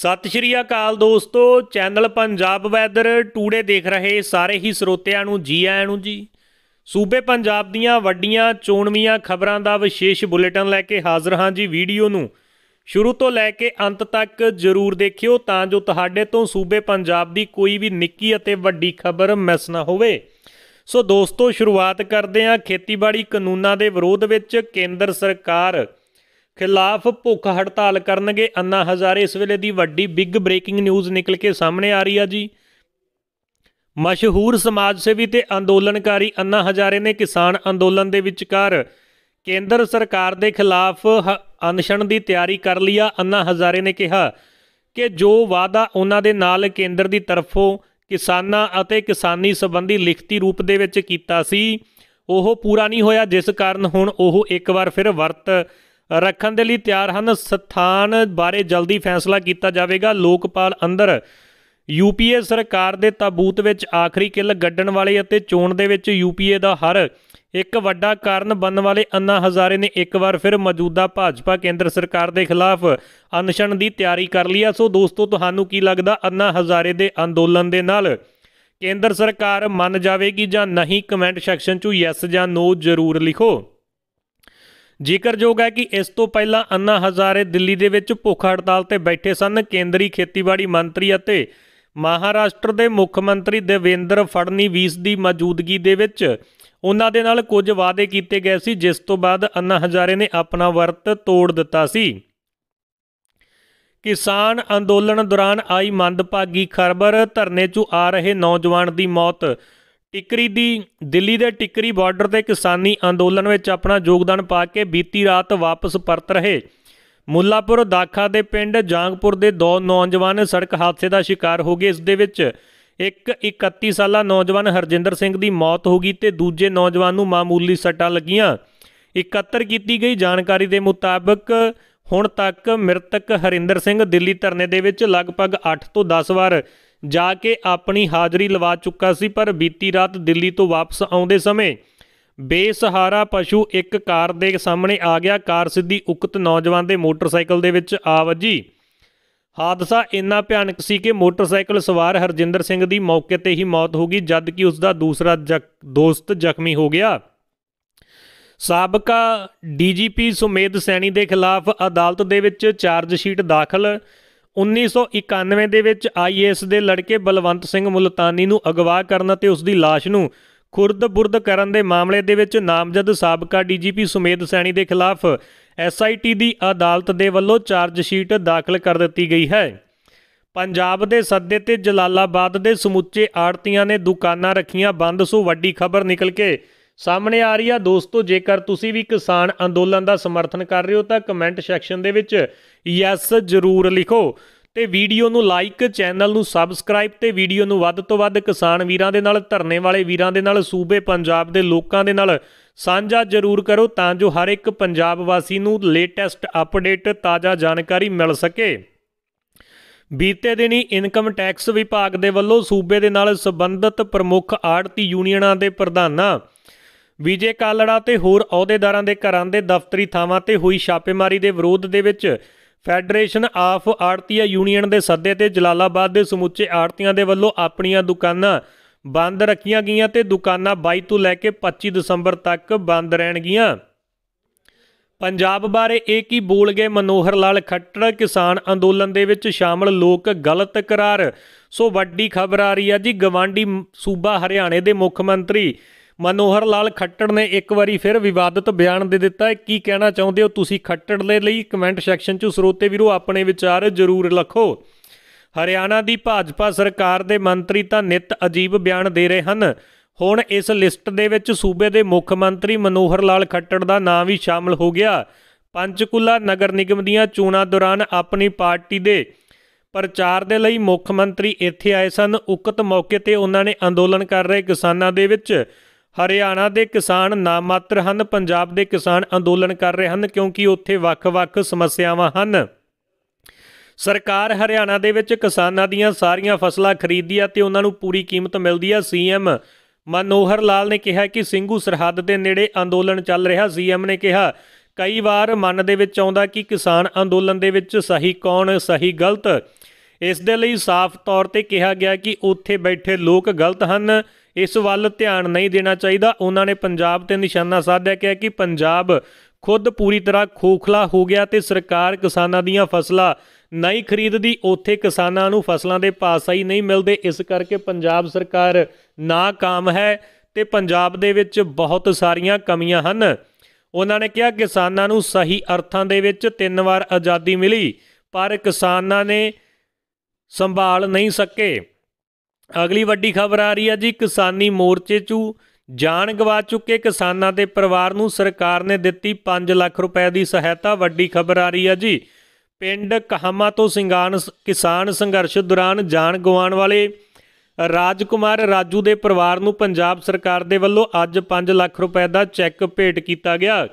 ਸਤਿ ਸ਼੍ਰੀ ਅਕਾਲ ਦੋਸਤੋ channel Punjab weather today ਦੇਖ ਰਹੇ ਸਾਰੇ ਹੀ ਸਰੋਤਿਆਂ ਨੂੰ ਜੀ ਆਇਆਂ ਨੂੰ ਜੀ ਸੂਬੇ ਪੰਜਾਬ ਦੀਆਂ ਵੱਡੀਆਂ ਚੋਣਵੀਆਂ ਖਬਰਾਂ ਦਾ ਵਿਸ਼ੇਸ਼ ਬੁਲੇਟਿਨ ਲੈ ਕੇ ਹਾਜ਼ਰ ਹਾਂ ਜੀ ਵੀਡੀਓ ਨੂੰ ਸ਼ੁਰੂ ਤੋਂ ਲੈ ਕੇ ਅੰਤ ਤੱਕ ਜ਼ਰੂਰ ਦੇਖਿਓ ਤਾਂ ਜੋ ਤੁਹਾਡੇ ਤੋਂ ਸੂਬੇ ਪੰਜਾਬ ਦੀ ਕੋਈ ਵੀ ਨਿੱਕੀ ਅਤੇ ਵੱਡੀ ਖਬਰ ਮਿਸ ਨਾ ਹੋਵੇ ਸੋ ਦੋਸਤੋ ਸ਼ੁਰੂਆਤ ਕਰਦੇ ਹਾਂ ਖੇਤੀਬਾੜੀ ਕਾਨੂੰਨਾਂ ਦੇ ਵਿਰੋਧ ਵਿੱਚ ਕੇਂਦਰ ਸਰਕਾਰ ਖਿਲਾਫ ਭੁੱਖ ਹੜਤਾਲ ਕਰਨਗੇ ਅੰਨਾ ਹਜ਼ਾਰੇ ਇਸ ਵੇਲੇ ਦੀ ਵੱਡੀ ਬਿਗ ਬ੍ਰੇਕਿੰਗ ਨਿਊਜ਼ ਨਿਕਲ ਕੇ ਸਾਹਮਣੇ ਆ ਰਹੀ ਆ ਜੀ ਮਸ਼ਹੂਰ ਸਮਾਜ ਸੇਵੀ ਤੇ ਅੰਦੋਲਨਕਾਰੀ ਅੰਨਾ ਹਜ਼ਾਰੇ ਨੇ ਕਿਸਾਨ ਅੰਦੋਲਨ ਦੇ ਵਿਚਕਾਰ ਕੇਂਦਰ ਸਰਕਾਰ ਦੇ ਖਿਲਾਫ ਅਨਸ਼ਨ ਦੀ ਤਿਆਰੀ ਕਰ ਲਿਆ ਅੰਨਾ ਹਜ਼ਾਰੇ ਨੇ ਕਿਹਾ ਕਿ ਜੋ ਵਾਅਦਾ ਉਹਨਾਂ ਦੇ ਨਾਲ ਕੇਂਦਰ ਦੀ ਤਰਫੋਂ ਕਿਸਾਨਾਂ ਅਤੇ ਕਿਸਾਨੀ ਸੰਬੰਧੀ ਲਿਖਤੀ ਰੂਪ ਦੇ ਵਿੱਚ ਕੀਤਾ ਸੀ ਉਹ ਪੂਰਾ ਨਹੀਂ ਹੋਇਆ ਜਿਸ ਕਾਰਨ ਹੁਣ ਉਹ ਇੱਕ ਵਾਰ ਫਿਰ ਵਰਤ ਰੱਖਣ ਦੇ ਲਈ ਤਿਆਰ ਹਨ ਸਥਾਨ ਬਾਰੇ ਜਲਦੀ ਫੈਸਲਾ ਕੀਤਾ ਜਾਵੇਗਾ ਲੋਕਪਾਲ ਅੰਦਰ ਯੂਪੀਏ ਸਰਕਾਰ ਦੇ ਤਾਬੂਤ ਵਿੱਚ ਆਖਰੀ ਕਿੱਲ ਗੱਡਣ ਵਾਲੇ ਅਤੇ ਚੋਣ ਦੇ ਵਿੱਚ ਯੂਪੀਏ ਦਾ ਹਰ ਇੱਕ ਵੱਡਾ ਕਾਰਨ ਬਣਨ ਵਾਲੇ ਅੰਨਾ ਹਜ਼ਾਰੇ ਨੇ ਇੱਕ ਵਾਰ ਫਿਰ ਮੌਜੂਦਾ ਭਾਜਪਾ ਕੇਂਦਰ ਸਰਕਾਰ ਦੇ ਖਿਲਾਫ ਅਨਸ਼ਨ ਦੀ ਤਿਆਰੀ ਕਰ ਲਈ ਹੈ ਸੋ ਦੋਸਤੋ ਤੁਹਾਨੂੰ ਕੀ ਲੱਗਦਾ ਅੰਨਾ ਹਜ਼ਾਰੇ ਦੇ ਅੰਦੋਲਨ ਦੇ ਨਾਲ ਕੇਂਦਰ ਸਰਕਾਰ ਮੰਨ ਜਾਵੇਗੀ ਜਾਂ ਨਹੀਂ ਕਮੈਂਟ ਸੈਕਸ਼ਨ 'ਚ ਯੈਸ ਜਾਂ ਨੋ ਜ਼ਰੂਰ ਲਿਖੋ ਜ਼ਿਕਰਯੋਗ ਹੈ ਕਿ ਇਸ ਤੋਂ ਪਹਿਲਾਂ ਅੰਨਾ ਹਜ਼ਾਰੇ ਦਿੱਲੀ ਦੇ ਵਿੱਚ ਭੁੱਖ ਹੜਤਾਲ ਤੇ ਬੈਠੇ ਸਨ ਕੇਂਦਰੀ ਖੇਤੀਬਾੜੀ ਮੰਤਰੀ ਅਤੇ ਮਹਾਰਾਸ਼ਟਰ ਦੇ ਮੁੱਖ ਮੰਤਰੀ ਦੇਵੇਂਦਰ ਫੜਨੀਵੀਸ ਦੀ ਮੌਜੂਦਗੀ ਦੇ ਵਿੱਚ ਉਹਨਾਂ ਦੇ ਨਾਲ ਕੁਝ ਵਾਅਦੇ ਕੀਤੇ ਗਏ ਸੀ ਜਿਸ ਤੋਂ ਬਾਅਦ ਅੰਨਾ ਹਜ਼ਾਰੇ ਨੇ ਆਪਣਾ ਵਰਤ ਤੋੜ ਦਿੱਤਾ ਸੀ ਕਿਸਾਨ ਅੰਦੋਲਨ ਦੌਰਾਨ ਆਈ ਮੰਦਭਾਗੀ ਖਰਬਰ ਧਰਨੇ 'ਚੋਂ ਆ ਰਹੇ ਨੌਜਵਾਨ ਦੀ ਮੌਤ ਟਿਕਰੀ ਦੀ ਦਿੱਲੀ ਦੇ ਟਿਕਰੀ ਬਾਰਡਰ ਤੇ ਕਿਸਾਨੀ ਅੰਦੋਲਨ ਵਿੱਚ ਆਪਣਾ ਯੋਗਦਾਨ ਪਾ ਕੇ ਬੀਤੀ ਰਾਤ ਵਾਪਸ ਪਰਤ ਰਹੇ ਮੁੱਲਾਪੁਰ ਦਾਖਾ ਦੇ ਪਿੰਡ ਜਾਂਗਪੁਰ ਦੇ ਦੋ ਨੌਜਵਾਨ ਸੜਕ ਹਾਦਸੇ ਦਾ ਸ਼ਿਕਾਰ ਹੋ ਗਏ ਇਸ ਦੇ ਵਿੱਚ ਇੱਕ 31 ਸਾਲਾ ਨੌਜਵਾਨ ਹਰਜਿੰਦਰ ਸਿੰਘ ਦੀ ਮੌਤ ਹੋ ਗਈ ਤੇ ਦੂਜੇ ਨੌਜਵਾਨ ਨੂੰ ਮਾਮੂਲੀ ਸੱਟਾਂ ਲੱਗੀਆਂ ਇਕੱਤਰ ਕੀਤੀ ਗਈ ਜਾਣਕਾਰੀ ਦੇ ਮੁਤਾਬਕ ਹੁਣ ਤੱਕ ਮ੍ਰਿਤਕ ਹਰਿੰਦਰ ਸਿੰਘ ਦਿੱਲੀ ਧਰਨੇ ਦੇ ਵਿੱਚ ਲਗਭਗ 8 ਤੋਂ 10 ਵਾਰ ਜਾ ਕੇ ਆਪਣੀ ਹਾਜ਼ਰੀ ਲਵਾ ਚੁੱਕਾ ਸੀ ਪਰ ਬੀਤੀ ਰਾਤ ਦਿੱਲੀ ਤੋਂ ਵਾਪਸ ਆਉਂਦੇ ਸਮੇਂ ਬੇਸਹਾਰਾ ਪਸ਼ੂ ਇੱਕ ਕਾਰ ਦੇ ਸਾਹਮਣੇ ਆ ਗਿਆ ਕਾਰ ਸਿੱਧੀ ਉਕਤ ਨੌਜਵਾਨ ਦੇ ਮੋਟਰਸਾਈਕਲ ਦੇ ਵਿੱਚ ਆ ਵੱਜੀ ਹਾਦਸਾ ਇੰਨਾ ਭਿਆਨਕ ਸੀ ਕਿ ਮੋਟਰਸਾਈਕਲ ਸਵਾਰ ਹਰਜਿੰਦਰ ਸਿੰਘ ਦੀ ਮੌਕੇ ਤੇ ਹੀ ਮੌਤ ਹੋ ਗਈ ਜਦ ਕਿ ਉਸ ਦਾ ਦੂਸਰਾ ਦੋਸਤ ਜ਼ਖਮੀ ਹੋ ਗਿਆ ਸਾਬਕਾ ਡੀਜੀਪੀ ਸੁਮੇਧ ਸੈਣੀ ਦੇ ਖਿਲਾਫ ਅਦਾਲਤ ਦੇ ਵਿੱਚ ਚਾਰਜ ਸ਼ੀਟ ਦਾਖਲ 1991 ਦੇ ਵਿੱਚ ਆਈਐਸ ਦੇ ਲੜਕੇ ਬਲਵੰਤ ਸਿੰਘ ਮੁਲਤਾਨੀ ਨੂੰ ਅਗਵਾ ਕਰਨ ਅਤੇ ਉਸ ਦੀ লাশ ਨੂੰ ਖੁਰਦ-ਬੁਰਦ ਕਰਨ ਦੇ ਮਾਮਲੇ ਦੇ ਵਿੱਚ ਨਾਮਜ਼ਦ ਸਾਬਕਾ ਡੀਜੀਪੀ ਸੁਮੇਦ ਸੈਣੀ ਦੇ ਖਿਲਾਫ ਐਸਆਈਟੀ ਦੀ ਅਦਾਲਤ ਦੇ ਵੱਲੋਂ ਚਾਰਜ ਸ਼ੀਟ ਦਾਖਲ ਕਰ ਦਿੱਤੀ ਗਈ ਹੈ ਪੰਜਾਬ ਦੇ ਸੱਦੇ ਤੇ ਜਲਾਲਾਬਾਦ ਦੇ ਸਮੁੱਚੇ ਆੜਤੀਆਂ ਨੇ ਦੁਕਾਨਾਂ ਰੱਖੀਆਂ ਬੰਦ ਸੋ ਵੱਡੀ ਖਬਰ ਨਿਕਲ ਕੇ ਸਾਹਮਣੇ ਆ ਰਹੀ ਆ ਦੋਸਤੋ ਜੇਕਰ ਤੁਸੀਂ ਵੀ ਕਿਸਾਨ ਅੰਦੋਲਨ ਦਾ ਸਮਰਥਨ ਕਰ ਰਹੇ ਹੋ ਤਾਂ ਕਮੈਂਟ ਸੈਕਸ਼ਨ ਦੇ ਵਿੱਚ ਯੈਸ ਜ਼ਰੂਰ ਲਿਖੋ ਤੇ ਵੀਡੀਓ ਨੂੰ ਲਾਈਕ ਚੈਨਲ ਨੂੰ ਸਬਸਕ੍ਰਾਈਬ ਤੇ ਵੀਡੀਓ ਨੂੰ ਵੱਧ ਤੋਂ ਵੱਧ ਕਿਸਾਨ ਵੀਰਾਂ ਦੇ ਨਾਲ ਧਰਨੇ ਵਾਲੇ ਵੀਰਾਂ ਦੇ ਨਾਲ ਸੂਬੇ ਪੰਜਾਬ ਦੇ ਲੋਕਾਂ ਦੇ ਨਾਲ ਸਾਂਝਾ ਜ਼ਰੂਰ ਕਰੋ ਤਾਂ ਜੋ ਹਰ ਇੱਕ ਪੰਜਾਬ ਵਾਸੀ ਨੂੰ ਲੇਟੈਸਟ ਅਪਡੇਟ ਤਾਜ਼ਾ ਜਾਣਕਾਰੀ ਮਿਲ ਸਕੇ ਬੀਤੇ ਦਿਨੀ ਇਨਕਮ ਟੈਕਸ ਵਿਭਾਗ ਦੇ ਵੱਲੋਂ ਸੂਬੇ ਦੇ ਨਾਲ ਸੰਬੰਧਿਤ ਪ੍ਰਮੁੱਖ ਆੜਤੀ ਯੂਨੀਅਨਾਂ ਦੇ ਪ੍ਰਧਾਨਾਂ ਵਿਜੇ ਕਾਲੜਾ ਤੇ ਹੋਰ ਅਹੁਦੇਦਾਰਾਂ ਦੇ ਘਰਾਂ ਦੇ ਦਫ਼ਤਰੀ ਥਾਵਾਂ ਤੇ ਹੋਈ ਛਾਪੇਮਾਰੀ ਦੇ ਵਿਰੋਧ ਦੇ ਵਿੱਚ ਫੈਡਰੇਸ਼ਨ ਆਫ ਆੜਤੀਆ ਯੂਨੀਅਨ ਦੇ ਸੱਦੇ ਤੇ ਜਲਾਲਾਬਾਦ ਦੇ ਸਮੁੱਚੇ ਆੜਤੀਆਂ ਦੇ ਵੱਲੋਂ ਆਪਣੀਆਂ ਦੁਕਾਨਾਂ ਬੰਦ ਰੱਖੀਆਂ ਗਈਆਂ ਤੇ ਦੁਕਾਨਾਂ 22 ਤੋਂ ਲੈ ਕੇ 25 ਦਸੰਬਰ ਤੱਕ ਬੰਦ ਰਹਿਣਗੀਆਂ ਪੰਜਾਬ ਬਾਰੇ ਇਹ ਕੀ ਬੋਲ ਗਏ ਮਨੋਹਰ ਲਾਲ ਖੱਟੜ ਕਿਸਾਨ ਅੰਦੋਲਨ ਦੇ ਵਿੱਚ ਸ਼ਾਮਲ ਲੋਕ ਗਲਤ ਕਰਾਰ ਸੋ ਵੱਡੀ ਖਬਰ ਆ ਰਹੀ ਹੈ ਜੀ ਗਵਾਂਡੀ ਸੂਬਾ ਹਰਿਆਣੇ ਦੇ ਮੁੱਖ ਮੰਤਰੀ ਮਨੋਹਰ ਲਾਲ ਖੱਟੜ ਨੇ ਇੱਕ ਵਾਰੀ ਫਿਰ ਵਿਵਾਦਤ ਬਿਆਨ ਦੇ ਦਿੱਤਾ ਹੈ ਕੀ ਕਹਿਣਾ ਚਾਹੁੰਦੇ ਹੋ ਤੁਸੀਂ ਖੱਟੜ ਦੇ ਲਈ ਕਮੈਂਟ ਸੈਕਸ਼ਨ 'ਚ ਸਰੋਤੇ ਵੀਰੋ ਆਪਣੇ ਵਿਚਾਰ ਜ਼ਰੂਰ ਲਖੋ ਹਰਿਆਣਾ ਦੀ ਭਾਜਪਾ ਸਰਕਾਰ ਦੇ ਮੰਤਰੀ ਤਾਂ ਨਿਤ ਅਜੀਬ ਬਿਆਨ ਦੇ ਰਹੇ ਹਨ ਹੁਣ ਇਸ ਲਿਸਟ ਦੇ ਵਿੱਚ ਸੂਬੇ ਦੇ ਮੁੱਖ ਮੰਤਰੀ ਮਨੋਹਰ ਲਾਲ ਖੱਟੜ ਦਾ ਨਾਮ ਵੀ ਸ਼ਾਮਲ ਹੋ ਗਿਆ ਪੰਚਕੂਲਾ ਨਗਰ ਨਿਗਮ ਦੀਆਂ ਚੋਣਾਂ ਦੌਰਾਨ ਆਪਣੀ ਪਾਰਟੀ ਦੇ ਪ੍ਰਚਾਰ ਦੇ ਲਈ ਮੁੱਖ ਮੰਤਰੀ ਇੱਥੇ ਆਏ ਸਨ ਉਕਤ ਮੌਕੇ ਤੇ ਉਹਨਾਂ ਨੇ ਅੰਦੋਲਨ ਕਰ ਰਹੇ ਕਿਸਾਨਾਂ ਦੇ ਵਿੱਚ ਹਰਿਆਣਾ ਦੇ ਕਿਸਾਨ ਨਾ ਮਾਤਰ ਹਨ ਪੰਜਾਬ ਦੇ ਕਿਸਾਨ ਅੰਦੋਲਨ ਕਰ ਰਹੇ ਹਨ ਕਿਉਂਕਿ ਉੱਥੇ ਵੱਖ-ਵੱਖ ਸਮੱਸਿਆਵਾਂ ਹਨ ਸਰਕਾਰ ਹਰਿਆਣਾ ਦੇ ਵਿੱਚ ਕਿਸਾਨਾਂ ਦੀਆਂ ਸਾਰੀਆਂ ਫਸਲਾਂ ਖਰੀਦੀ ਆ ਤੇ ਉਹਨਾਂ ਨੂੰ ਪੂਰੀ ਕੀਮਤ ਮਿਲਦੀ ਆ ਸੀਐਮ ਮਨੋਹਰ ਲਾਲ ਨੇ ਕਿਹਾ ਕਿ ਸਿੰਘੂ ਸਰਹੱਦ ਦੇ ਨੇੜੇ ਅੰਦੋਲਨ ਚੱਲ ਰਿਹਾ ਸੀਐਮ ਨੇ ਕਿਹਾ ਕਈ ਵਾਰ ਮਨ ਦੇ ਵਿੱਚ ਆਉਂਦਾ ਕਿ ਕਿਸਾਨ ਅੰਦੋਲਨ ਦੇ ਵਿੱਚ ਸਹੀ ਕੌਣ ਸਹੀ ਗਲਤ ਇਸ ਦੇ ਲਈ ਸਾਫ਼ ਤੌਰ ਤੇ ਕਿਹਾ ਗਿਆ ਕਿ ਉੱਥੇ ਬੈਠੇ ਲੋਕ ਗਲਤ ਹਨ ਇਸ ਵੱਲ ਧਿਆਨ ਨਹੀਂ ਦੇਣਾ ਚਾਹੀਦਾ ਉਹਨਾਂ ਨੇ ਪੰਜਾਬ ਤੇ ਨਿਸ਼ਾਨਾ ਸਾਧਿਆ ਕਿ ਕਿ ਪੰਜਾਬ ਖੁਦ ਪੂਰੀ ਤਰ੍ਹਾਂ ਖੋਖਲਾ ਹੋ ਗਿਆ ਤੇ ਸਰਕਾਰ ਕਿਸਾਨਾਂ ਦੀਆਂ ਫਸਲਾਂ ਨਹੀਂ ਖਰੀਦਦੀ ਉੱਥੇ ਕਿਸਾਨਾਂ ਨੂੰ ਫਸਲਾਂ ਦੇ ਭਾਅ ਸਹੀ ਨਹੀਂ ਮਿਲਦੇ ਇਸ ਕਰਕੇ ਪੰਜਾਬ ਸਰਕਾਰ ਨਾਕਾਮ ਹੈ ਤੇ ਪੰਜਾਬ ਦੇ ਵਿੱਚ ਬਹੁਤ ਸਾਰੀਆਂ ਕਮੀਆਂ ਹਨ ਉਹਨਾਂ ਨੇ ਕਿਹਾ ਕਿਸਾਨਾਂ ਨੂੰ ਸਹੀ ਅਰਥਾਂ ਦੇ ਵਿੱਚ ਤਿੰਨ ਵਾਰ ਆਜ਼ਾਦੀ ਮਿਲੀ ਪਰ ਕਿਸਾਨਾਂ ਨੇ ਸੰਭਾਲ ਨਹੀਂ ਸਕੇ ਅਗਲੀ ਵੱਡੀ ਖਬਰ ਆ ਰਹੀ ਹੈ ਜੀ ਕਿਸਾਨੀ ਮੋਰਚੇ 'ਚੋਂ ਜਾਨ ਗਵਾ ਚੁੱਕੇ ਕਿਸਾਨਾਂ ਦੇ ਪਰਿਵਾਰ ਨੂੰ ਸਰਕਾਰ ਨੇ ਦਿੱਤੀ 5 ਲੱਖ ਰੁਪਏ ਦੀ ਸਹਾਇਤਾ ਵੱਡੀ ਖਬਰ ਆ ਰਹੀ ਹੈ ਜੀ ਪਿੰਡ ਕਹਾਮਾ ਤੋਂ ਸਿੰਗਾਨ ਕਿਸਾਨ ਸੰਘਰਸ਼ ਦੌਰਾਨ ਜਾਨ ਗਵਾਉਣ ਵਾਲੇ ਰਾਜਕੁਮਾਰ ਰਾਜੂ ਦੇ ਪਰਿਵਾਰ ਨੂੰ ਪੰਜਾਬ ਸਰਕਾਰ ਦੇ ਵੱਲੋਂ ਅੱਜ 5 ਲੱਖ ਰੁਪਏ ਦਾ ਚੈੱਕ ਭੇਟ ਕੀਤਾ ਗਿਆ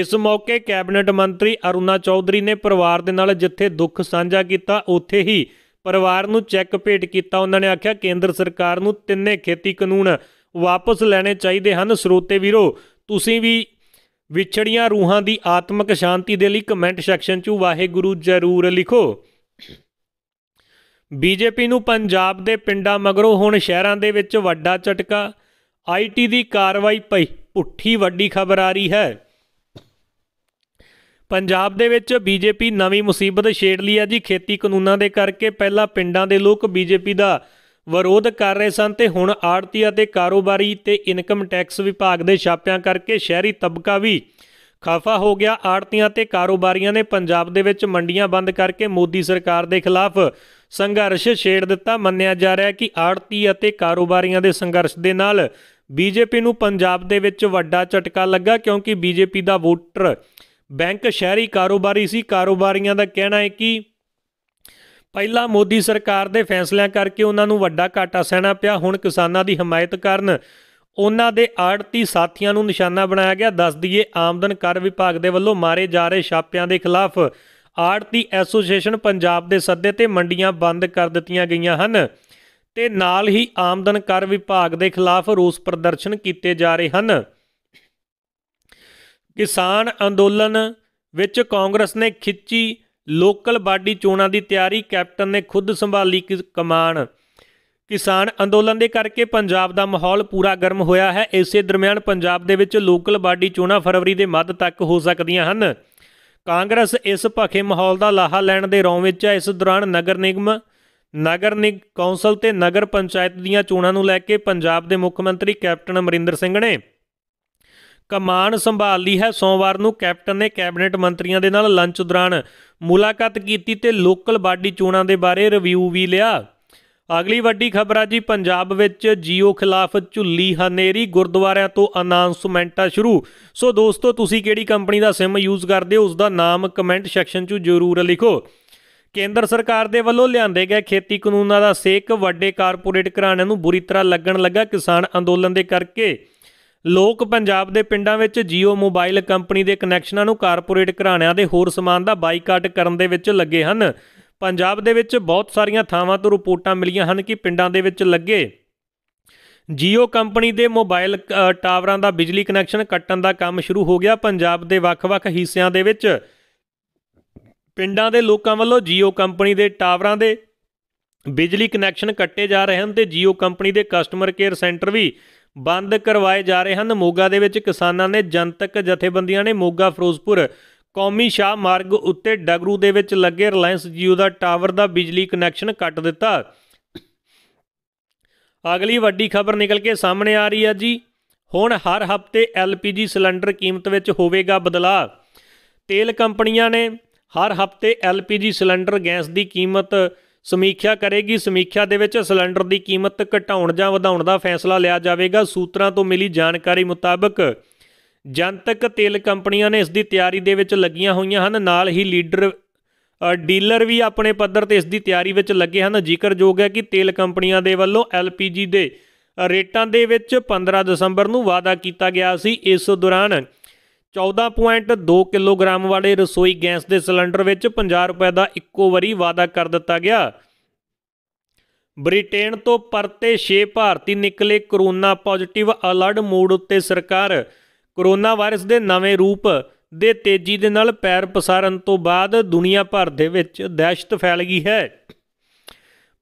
ਇਸ ਮੌਕੇ ਕੈਬਨਿਟ ਮੰਤਰੀ ਅਰੁਣਾ ਚੌਧਰੀ ਨੇ ਪਰਿਵਾਰ ਦੇ ਨਾਲ ਜਿੱਥੇ ਦੁੱਖ ਸਾਂਝਾ ਕੀਤਾ ਉੱਥੇ ਹੀ ਪਰਿਵਾਰ ਨੂੰ ਚੈੱਕ ਭੇਟ ਕੀਤਾ ਉਹਨਾਂ ਨੇ ਆਖਿਆ ਕੇਂਦਰ ਸਰਕਾਰ ਨੂੰ ਤਿੰਨੇ ਖੇਤੀ ਕਾਨੂੰਨ ਵਾਪਸ ਲੈਣੇ ਚਾਹੀਦੇ ਹਨ ਸਰੋਤੇ ਵੀਰੋ ਤੁਸੀਂ ਵੀ ਵਿਛੜੀਆਂ ਰੂਹਾਂ ਦੀ ਆਤਮਿਕ ਸ਼ਾਂਤੀ ਦੇ ਲਈ ਕਮੈਂਟ ਸੈਕਸ਼ਨ 'ਚ ਵਾਹਿਗੁਰੂ ਜ਼ਰੂਰ ਲਿਖੋ ਬੀਜੇਪੀ ਨੂੰ ਪੰਜਾਬ ਦੇ ਪਿੰਡਾਂ ਮਗਰੋਂ ਹੁਣ ਸ਼ਹਿਰਾਂ ਦੇ ਵਿੱਚ ਵੱਡਾ ਝਟਕਾ ਆਈਟੀ ਦੀ ਕਾਰਵਾਈ ਪਈ ਪੁੱਠੀ ਵੱਡੀ ਖਬਰ ਆ ਰਹੀ ਹੈ ਪੰਜਾਬ ਦੇ ਵਿੱਚ ਬੀਜੇਪੀ ਨਵੀਂ ਮੁਸੀਬਤ ਛੇੜ ਲਈ ਹੈ ਜੀ ਖੇਤੀ ਕਾਨੂੰਨਾਂ ਦੇ ਕਰਕੇ ਪਹਿਲਾਂ ਪਿੰਡਾਂ ਦੇ ਲੋਕ ਬੀਜੇਪੀ ਦਾ ਵਿਰੋਧ ਕਰ ਰਹੇ ਸਨ ਤੇ ਹੁਣ ਆੜਤੀ ਅਤੇ ਕਾਰੋਬਾਰੀ ਤੇ ਇਨਕਮ ਟੈਕਸ ਵਿਭਾਗ ਦੇ ਛਾਪਿਆਂ ਕਰਕੇ ਸ਼ਹਿਰੀ ਤਬਕਾ ਵੀ ਖਾਫਾ ਹੋ ਗਿਆ ਆੜਤੀਆਂ ਤੇ ਕਾਰੋਬਾਰੀਆਂ ਨੇ ਪੰਜਾਬ ਦੇ ਵਿੱਚ ਮੰਡੀਆਂ ਬੰਦ ਕਰਕੇ ਮੋਦੀ ਸਰਕਾਰ ਦੇ ਖਿਲਾਫ ਸੰਘਰਸ਼ ਛੇੜ ਦਿੱਤਾ ਮੰਨਿਆ ਜਾ ਰਿਹਾ ਕਿ ਆੜਤੀ ਅਤੇ ਕਾਰੋਬਾਰੀਆਂ ਦੇ ਸੰਘਰਸ਼ ਦੇ ਨਾਲ ਬੀਜੇਪੀ ਨੂੰ ਪੰਜਾਬ ਦੇ ਵਿੱਚ ਵੱਡਾ ਝਟਕਾ ਲੱਗਾ ਕਿਉਂਕਿ ਬੀਜੇਪੀ ਦਾ ਵੋਟਰ ਬੈਂਕ ਸ਼ਹਿਰੀ ਕਾਰੋਬਾਰੀ ਸੀ ਕਾਰੋਬਾਰੀਆਂ ਦਾ ਕਹਿਣਾ ਹੈ ਕਿ ਪਹਿਲਾਂ ਮੋਦੀ ਸਰਕਾਰ ਦੇ ਫੈਸਲਿਆਂ ਕਰਕੇ ਉਹਨਾਂ ਨੂੰ ਵੱਡਾ ਘਾਟਾ ਸਹਿਣਾ ਪਿਆ ਹੁਣ ਕਿਸਾਨਾਂ ਦੀ ਹਮਾਇਤ ਕਰਨ ਉਹਨਾਂ ਦੇ ਆੜਤੀ ਸਾਥੀਆਂ ਨੂੰ ਨਿਸ਼ਾਨਾ ਬਣਾਇਆ ਗਿਆ ਦੱਸ ਦਈਏ ਆਮਦਨ ਕਰ ਵਿਭਾਗ ਦੇ ਵੱਲੋਂ ਮਾਰੇ ਜਾ ਰਹੇ ਛਾਪਿਆਂ ਦੇ ਖਿਲਾਫ ਆੜਤੀ ਐਸੋਸੀਏਸ਼ਨ ਪੰਜਾਬ ਦੇ ਸੱਦੇ ਤੇ ਮੰਡੀਆਂ ਬੰਦ ਕਰ ਦਿੱਤੀਆਂ ਗਈਆਂ ਹਨ ਤੇ ਨਾਲ ਹੀ ਆਮਦਨ ਕਰ ਵਿਭਾਗ ਦੇ ਖਿਲਾਫ ਰੋਸ ਪ੍ਰਦਰਸ਼ਨ ਕੀਤੇ ਜਾ ਰਹੇ ਹਨ ਕਿਸਾਨ ਅੰਦੋਲਨ ਵਿੱਚ ਕਾਂਗਰਸ ਨੇ ਖਿੱਚੀ ਲੋਕਲ ਬਾਡੀ ਚੋਣਾਂ ਦੀ ਤਿਆਰੀ ਕੈਪਟਨ ਨੇ ਖੁਦ ਸੰਭਾਲੀ ਕਮਾਨ ਕਿਸਾਨ ਅੰਦੋਲਨ ਦੇ ਕਰਕੇ ਪੰਜਾਬ ਦਾ ਮਾਹੌਲ ਪੂਰਾ ਗਰਮ ਹੋਇਆ ਹੈ ਇਸੇ ਦਰਮਿਆਨ ਪੰਜਾਬ ਦੇ ਵਿੱਚ ਲੋਕਲ ਬਾਡੀ ਚੋਣਾਂ ਫਰਵਰੀ ਦੇ ਮੱਧ ਤੱਕ ਹੋ ਸਕਦੀਆਂ ਹਨ ਕਾਂਗਰਸ ਇਸ ਭਖੇ ਮਾਹੌਲ ਦਾ ਲਾਹਾ ਲੈਣ ਦੇ ਰੌਂ ਵਿੱਚ ਹੈ ਇਸ ਦੌਰਾਨ ਨਗਰ ਨਿਗਮ ਨਗਰ ਨਿਗ ਕੌਂਸਲ ਤੇ ਨਗਰ ਪੰਚਾਇਤ ਦੀਆਂ ਚੋਣਾਂ ਨੂੰ ਲੈ ਕੇ ਪੰਜਾਬ ਦੇ ਮੁੱਖ ਮੰਤਰੀ ਕੈਪਟਨ ਅਮਰਿੰਦਰ ਸਿੰਘ ਨੇ ਕਮਾਨ ਸੰਭਾਲ ਲਈ ਹੈ ਸੋਮਵਾਰ ਨੂੰ ਕੈਪਟਨ ਨੇ ਕੈਬਨਿਟ ਮੰਤਰੀਆਂ ਦੇ ਨਾਲ ਲੰਚ ਦੌਰਾਨ ਮੁਲਾਕਾਤ ਕੀਤੀ ਤੇ ਲੋਕਲ ਬਾਡੀ ਚੋਣਾਂ ਦੇ ਬਾਰੇ ਰਿਵਿਊ ਵੀ ਲਿਆ ਅਗਲੀ ਵੱਡੀ ਖਬਰ ਆ ਜੀ ਪੰਜਾਬ ਵਿੱਚ ਜੀਓ ਖਿਲਾਫ ਝੁੱਲੀ ਹਨੇਰੀ ਗੁਰਦੁਆਰਿਆਂ ਤੋਂ ਅਨਾਉਂਸਮੈਂਟਾਂ ਸ਼ੁਰੂ ਸੋ ਦੋਸਤੋ ਤੁਸੀਂ ਕਿਹੜੀ ਕੰਪਨੀ ਦਾ SIM ਯੂਜ਼ ਕਰਦੇ ਹੋ ਉਸ ਦਾ ਨਾਮ ਕਮੈਂਟ ਸੈਕਸ਼ਨ 'ਚ ਜ਼ਰੂਰ ਲਿਖੋ ਕੇਂਦਰ ਸਰਕਾਰ ਦੇ ਵੱਲੋਂ ਲਿਆਂਦੇ ਗਏ ਖੇਤੀ ਕਾਨੂੰਨਾਂ ਦਾ ਸੇਕ ਵੱਡੇ ਕਾਰਪੋਰੇਟ ਘਰਾਣਿਆਂ ਨੂੰ ਬੁਰੀ ਤਰ੍ਹਾਂ ਲੱਗਣ ਲੱਗਾ ਕਿਸਾਨ ਅੰਦੋਲਨ ਦੇ ਕਰਕੇ ਲੋਕ ਪੰਜਾਬ ਦੇ ਪਿੰਡਾਂ ਵਿੱਚ ਜੀਓ ਮੋਬਾਈਲ ਕੰਪਨੀ ਦੇ ਕਨੈਕਸ਼ਨਾਂ ਨੂੰ ਕਾਰਪੋਰੇਟ ਘਰਾਣਿਆਂ ਦੇ ਹੋਰ ਸਮਾਨ ਦਾ ਬਾਈਕਾਟ ਕਰਨ ਦੇ ਵਿੱਚ ਲੱਗੇ ਹਨ ਪੰਜਾਬ ਦੇ ਵਿੱਚ ਬਹੁਤ ਸਾਰੀਆਂ ਥਾਵਾਂ ਤੋਂ ਰਿਪੋਰਟਾਂ ਮਿਲੀਆਂ ਹਨ ਕਿ ਪਿੰਡਾਂ ਦੇ ਵਿੱਚ ਲੱਗੇ ਜੀਓ ਕੰਪਨੀ ਦੇ ਮੋਬਾਈਲ ਟਾਵਰਾਂ ਦਾ ਬਿਜਲੀ ਕਨੈਕਸ਼ਨ ਕੱਟਣ ਦਾ ਕੰਮ ਸ਼ੁਰੂ ਹੋ ਗਿਆ ਪੰਜਾਬ ਦੇ ਵੱਖ-ਵੱਖ ਹਿੱਸਿਆਂ ਦੇ ਵਿੱਚ ਪਿੰਡਾਂ ਦੇ ਲੋਕਾਂ ਵੱਲੋਂ ਜੀਓ ਕੰਪਨੀ ਦੇ ਟਾਵਰਾਂ ਦੇ ਬਿਜਲੀ ਕਨੈਕਸ਼ਨ ਕੱਟੇ ਜਾ ਰਹੇ ਹਨ ਤੇ ਜੀਓ ਕੰਪਨੀ ਦੇ ਕਸਟਮਰ ਕੇਅਰ ਸੈਂਟਰ ਵੀ ਬੰਦ ਕਰਵਾਏ ਜਾ ਰਹੇ ਹਨ ਮੋਗਾ ਦੇ ਵਿੱਚ ਕਿਸਾਨਾਂ ਨੇ ਜਨਤਕ ਜਥੇਬੰਦੀਆਂ ਨੇ ਮੋਗਾ ਫਿਰੋਜ਼ਪੁਰ ਕੌਮੀ ਸ਼ਾਹ ਮਾਰਗ ਉੱਤੇ ਡਗਰੂ ਦੇ ਵਿੱਚ ਲੱਗੇ ਰਿਲਾਇੰਸ ਜੀਓ ਦਾ ਟਾਵਰ ਦਾ ਬਿਜਲੀ ਕਨੈਕਸ਼ਨ ਕੱਟ ਦਿੱਤਾ ਅਗਲੀ ਵੱਡੀ ਖਬਰ ਨਿਕਲ ਕੇ ਸਾਹਮਣੇ ਆ ਰਹੀ ਹੈ ਜੀ ਹੁਣ ਹਰ ਹਫਤੇ ਐਲਪੀਜੀ ਸਿਲੰਡਰ ਕੀਮਤ ਵਿੱਚ ਹੋਵੇਗਾ ਬਦਲਾਅ ਤੇਲ ਕੰਪਨੀਆਂ ਨੇ ਹਰ ਹਫਤੇ ਐਲਪੀਜੀ ਸਿਲੰਡਰ ਗੈਸ ਦੀ ਕੀਮਤ ਸਮੀਖਿਆ ਕਰੇਗੀ ਸਮੀਖਿਆ ਦੇ ਵਿੱਚ ਸਿਲੰਡਰ ਦੀ ਕੀਮਤ ਘਟਾਉਣ ਜਾਂ ਵਧਾਉਣ ਦਾ ਫੈਸਲਾ ਲਿਆ ਜਾਵੇਗਾ ਸੂਤਰਾਂ ਤੋਂ ਮਿਲੀ ਜਾਣਕਾਰੀ ਮੁਤਾਬਕ ਜਨਤਕ ਤੇਲ ਕੰਪਨੀਆਂ ਨੇ ਇਸ ਦੀ ਤਿਆਰੀ ਦੇ ਵਿੱਚ ਲੱਗੀਆਂ ਹੋਈਆਂ ਹਨ ਨਾਲ ਹੀ ਲੀਡਰ ਡੀਲਰ ਵੀ ਆਪਣੇ ਪੱਧਰ ਤੇ ਇਸ ਦੀ ਤਿਆਰੀ ਵਿੱਚ ਲੱਗੇ ਹਨ ਜ਼ਿਕਰਯੋਗ ਹੈ ਕਿ ਤੇਲ ਕੰਪਨੀਆਂ ਦੇ ਵੱਲੋਂ ਐਲਪੀਜੀ ਦੇ ਰੇਟਾਂ ਦੇ ਵਿੱਚ 15 ਦਸੰਬਰ ਨੂੰ ਵਾਅਦਾ ਕੀਤਾ ਗਿਆ ਸੀ ਇਸ ਦੌਰਾਨ 14.2 ਕਿਲੋਗ੍ਰਾਮ ਵਾਲੇ ਰਸੋਈ ਗੈਸ ਦੇ ਸਿਲੰਡਰ ਵਿੱਚ 50 ਰੁਪਏ ਦਾ ਇੱਕੋ ਵਾਰੀ ਵਾਅਦਾ ਕਰ ਦਿੱਤਾ ਗਿਆ ਬ੍ਰਿਟੇਨ ਤੋਂ ਪਰਤੇ 6 ਭਾਰਤੀ ਨਿਕਲੇ ਕਰੋਨਾ ਪੋਜ਼ਿਟਿਵ ਅਲਰਟ ਮੋਡ ਉੱਤੇ ਸਰਕਾਰ ਕਰੋਨਾ ਵਾਇਰਸ ਦੇ ਨਵੇਂ ਰੂਪ ਦੇ ਤੇਜ਼ੀ ਦੇ ਨਾਲ ਪੈਰ ਪਸਾਰਨ ਤੋਂ ਬਾਅਦ ਦੁਨੀਆ ਭਰ ਦੇ ਵਿੱਚ ਦਹਿਸ਼ਤ ਫੈਲ ਗਈ ਹੈ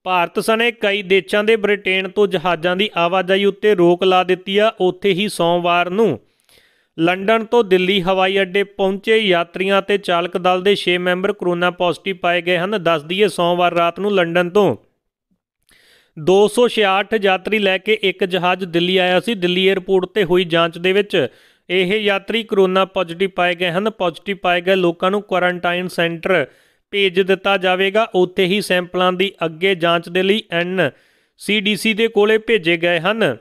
ਭਾਰਤ ਸਣੇ ਕਈ ਦੇਸ਼ਾਂ ਦੇ ਬ੍ਰਿਟੇਨ ਤੋਂ ਜਹਾਜ਼ਾਂ ਦੀ ਆਵਾਜਾਈ ਉੱਤੇ ਰੋਕ ਲਾ ਦਿੱਤੀ ਆ ਉੱਥੇ ਹੀ ਸੋਮਵਾਰ ਨੂੰ ਲੰਡਨ ਤੋਂ ਦਿੱਲੀ ਹਵਾਈ ਅੱਡੇ ਪਹੁੰਚੇ ਯਾਤਰੀਆਂ ਤੇ ਚਾਲਕ ਦਲ ਦੇ 6 ਮੈਂਬਰ ਕਰੋਨਾ ਪੋਜ਼ਿਟਿਵ ਪਾਏ ਗਏ ਹਨ ਦੱਸ ਦਈਏ ਸੋਮਵਾਰ ਰਾਤ ਨੂੰ ਲੰਡਨ ਤੋਂ 266 ਯਾਤਰੀ ਲੈ ਕੇ ਇੱਕ ਜਹਾਜ਼ ਦਿੱਲੀ ਆਇਆ ਸੀ ਦਿੱਲੀ 에ਅਰਪੋਰਟ ਤੇ ਹੋਈ ਜਾਂਚ ਦੇ ਵਿੱਚ ਇਹ ਯਾਤਰੀ ਕਰੋਨਾ ਪੋਜ਼ਿਟਿਵ ਪਾਏ ਗਏ ਹਨ ਪੋਜ਼ਿਟਿਵ ਪਾਏ ਗਏ ਲੋਕਾਂ ਨੂੰ ਕੁਆਰੰਟਾਈਨ ਸੈਂਟਰ ਭੇਜ ਦਿੱਤਾ ਜਾਵੇਗਾ ਉੱਥੇ ਹੀ ਸੈਂਪਲਾਂ ਦੀ ਅੱਗੇ ਜਾਂਚ ਦੇ ਲਈ ਐਨ ਸੀਡੀਸੀ ਦੇ ਕੋਲੇ ਭੇਜੇ ਗਏ ਹਨ